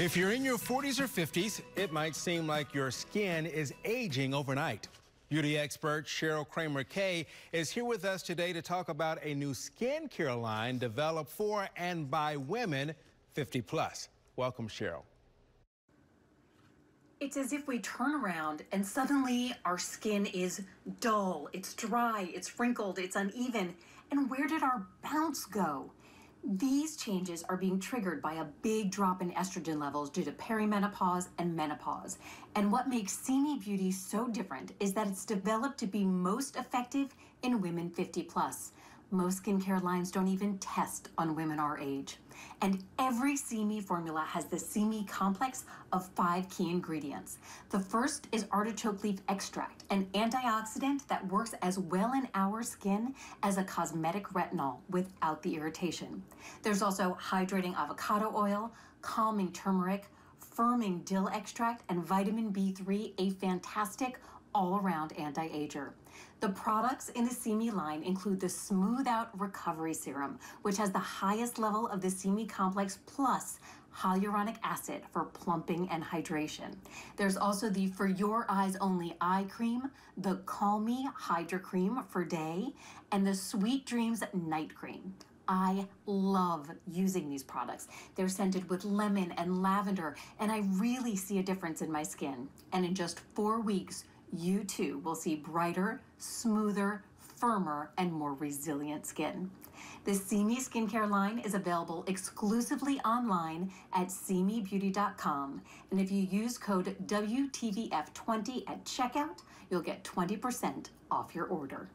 If you're in your 40s or 50s, it might seem like your skin is aging overnight. Beauty expert Cheryl Kramer Kay is here with us today to talk about a new skincare line developed for and by women 50 plus. Welcome, Cheryl. It's as if we turn around and suddenly our skin is dull, it's dry, it's wrinkled, it's uneven. And where did our bounce go? These changes are being triggered by a big drop in estrogen levels due to perimenopause and menopause. And what makes Simi Beauty so different is that it's developed to be most effective in women 50 plus. Most skincare lines don't even test on women our age. And every CME formula has the CME complex of five key ingredients. The first is artichoke leaf extract, an antioxidant that works as well in our skin as a cosmetic retinol without the irritation. There's also hydrating avocado oil, calming turmeric, firming dill extract, and vitamin B3, a fantastic all-around anti-ager. The products in the SEMI line include the Smooth Out Recovery Serum, which has the highest level of the SEMI complex plus hyaluronic acid for plumping and hydration. There's also the For Your Eyes Only Eye Cream, the Call Me Hydra Cream for day, and the Sweet Dreams Night Cream. I love using these products. They're scented with lemon and lavender, and I really see a difference in my skin. And in just four weeks, you too will see brighter, smoother, firmer, and more resilient skin. The Simi skincare line is available exclusively online at simibeauty.com. And if you use code WTVF20 at checkout, you'll get 20% off your order.